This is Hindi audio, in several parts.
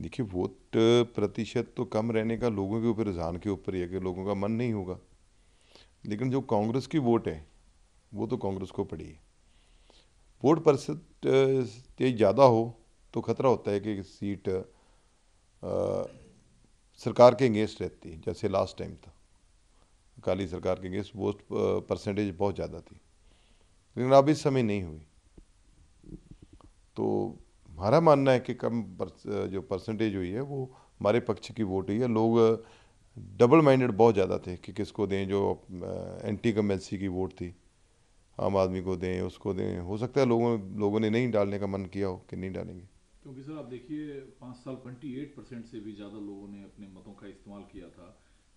देखिए वोट प्रतिशत तो कम रहने का लोगों के ऊपर रुझान के ऊपर ही है कि लोगों का मन नहीं होगा लेकिन जो कांग्रेस की वोट है वो तो कांग्रेस को पड़ी है वोट तेज ज़्यादा हो तो खतरा होता है कि सीट आ, सरकार के अंगेंस्ट रहती है जैसे लास्ट टाइम था अकाली सरकार के अंगेंस्ट वोट परसेंटेज बहुत ज़्यादा थी लेकिन अब इस समय नहीं हुई तो हमारा मानना है कि कम जो परसेंटेज हुई है वो हमारे पक्ष की वोट हुई है लोग डबल माइंडेड बहुत ज़्यादा थे कि किसको दें जो एंटी कमेंसी की वोट थी आम आदमी को दें उसको दें हो सकता है लोगों लोगों ने नहीं डालने का मन किया हो कि नहीं डालेंगे क्योंकि सर आप देखिए पाँच साल ट्वेंटी एट परसेंट से भी ज़्यादा लोगों ने अपने मतों का इस्तेमाल किया था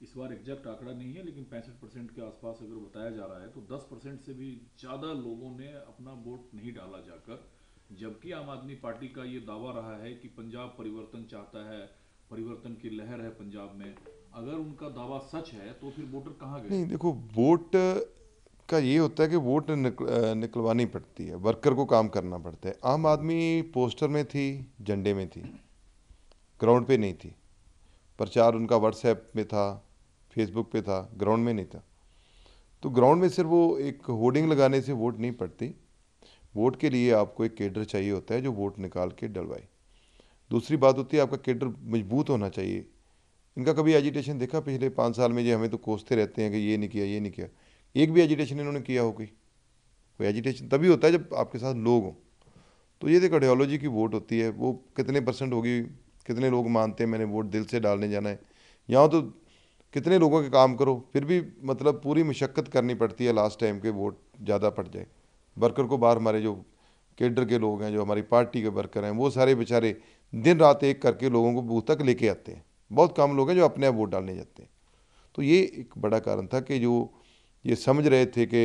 इस बार एग्जैक्ट आंकड़ा नहीं है लेकिन पैंसठ परसेंट के आसपास अगर बताया जा रहा है तो दस परसेंट से भी ज़्यादा लोगों ने अपना वोट नहीं डाला जाकर जबकि आम आदमी पार्टी का ये दावा रहा है कि पंजाब परिवर्तन चाहता है परिवर्तन की लहर है पंजाब में अगर उनका दावा सच है तो फिर वोटर कहाँ गए नहीं देखो वोट का ये होता है कि वोट निकल, निकलवानी पड़ती है वर्कर को काम करना पड़ता है आम आदमी पोस्टर में थी झंडे में थी ग्राउंड पे नहीं थी प्रचार उनका व्हाट्सएप में था फेसबुक पे था ग्राउंड में नहीं था तो ग्राउंड में सिर्फ वो एक होर्डिंग लगाने से वोट नहीं पड़ती वोट के लिए आपको एक केडर चाहिए होता है जो वोट निकाल के डलवाए दूसरी बात होती है आपका केडर मजबूत होना चाहिए इनका कभी एजिटेशन देखा पिछले पाँच साल में ये हमें तो कोसते रहते हैं कि ये नहीं किया ये नहीं किया एक भी एजिटेशन इन्होंने किया हो कोई कोई एजिटेशन तभी होता है जब आपके साथ लोग हों तो ये देख आइडियोलॉजी की वोट होती है वो कितने परसेंट होगी कितने लोग मानते हैं मैंने वोट दिल से डालने जाना है यहाँ तो कितने लोगों के काम करो फिर भी मतलब पूरी मशक्क़त करनी पड़ती है लास्ट टाइम के वोट ज़्यादा पड़ जाए वर्कर को बाहर हमारे जो केडर के लोग हैं जो हमारी पार्टी के वर्कर हैं वो सारे बेचारे दिन रात एक करके लोगों को बूथ तक लेके आते हैं बहुत कम लोग हैं जो अपने आप वोट डालने जाते हैं तो ये एक बड़ा कारण था कि जो ये समझ रहे थे कि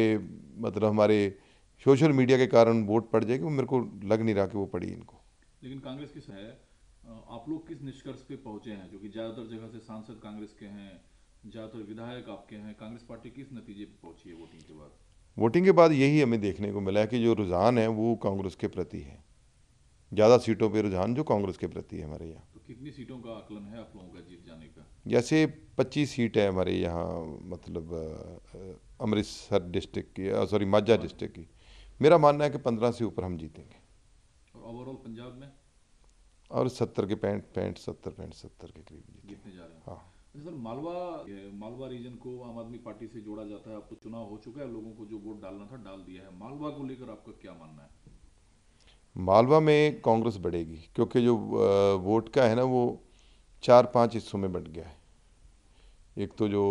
मतलब हमारे सोशल मीडिया के कारण वोट पड़ जाएगी वो मेरे को लग नहीं रहा कि वो पड़ी इनको लेकिन कांग्रेस किस है आप लोग किस निष्कर्ष पे पहुंचे हैं जो कि ज़्यादातर जगह से सांसद कांग्रेस के हैं ज़्यादातर विधायक आपके हैं कांग्रेस पार्टी किस नतीजे पे पहुंची है वोटिंग के बाद वोटिंग के बाद यही हमें देखने को मिला है कि जो रुझान है वो कांग्रेस के प्रति है ज़्यादा सीटों पे रुझान जो कांग्रेस के प्रति है हमारे यहाँ तो कितनी सीटों का आकलन है आप लोगों का जीत जाने का जैसे पच्चीस सीट है हमारे यहाँ मतलब अमृतसर डिस्ट्रिक्ट की सॉरी माझा हाँ। डिस्ट्रिक्ट की मेरा मानना है कि पंद्रह से ऊपर हम जीतेंगे और ओवरऑल पंजाब में और सत्तर के पैंट पैंठ सत्तर पैंठ सत्तर के करीब जीतने जा रहे हैं हाँ सर मालवा मालवा रीजन को आम आदमी पार्टी से जोड़ा जाता है अब तो चुनाव हो चुका है लोगों को जो वोट डालना था डाल दिया है मालवा को लेकर आपका क्या मानना है मालवा में कांग्रेस बढ़ेगी क्योंकि जो वोट का है ना वो चार पांच हिस्सों में बट गया है एक तो जो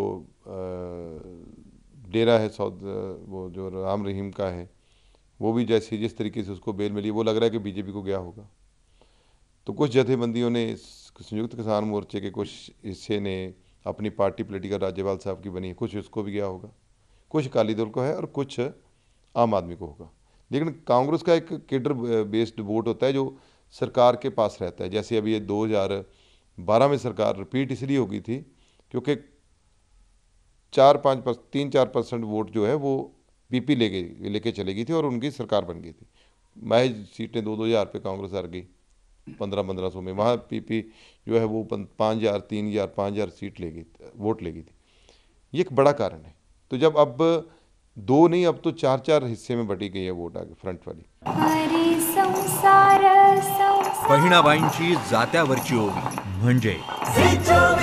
डेरा है साउथ वो जो राम रहीम का है वो भी जैसे जिस तरीके से उसको बेल मिली वो लग रहा है कि बीजेपी को गया होगा तो कुछ जथेबंदियों ने संयुक्त किसान मोर्चे के कुछ हिस्से ने अपनी पार्टी पोलिटिकल राज्यपाल साहब की बनी है कुछ उसको भी गया होगा कुछ अकाली दल को है और कुछ आम आदमी को होगा लेकिन कांग्रेस का एक केडर बेस्ड वोट होता है जो सरकार के पास रहता है जैसे अभी ये 2012 में सरकार रिपीट इसलिए हो गई थी क्योंकि चार पाँच पर, तीन चार परसेंट वोट जो है वो बीपी लेके लेके चले गई थी और उनकी सरकार बन गई थी महज सीटें दो दो हज़ार पर कांग्रेस हार गई पंद्रह पंद्रह सौ में वहाँ पीपी जो है वो पाँच हज़ार तीन हज़ार पाँच हज़ार सीट ले गई वोट ले गई थी ये एक बड़ा कारण है तो जब अब दो नहीं अब तो चार चार हिस्से में बटी गई है वोट आगे फ्रंट वाली बहिणाबाई बहिणाबाईंची जात्यावरची की म्हणजे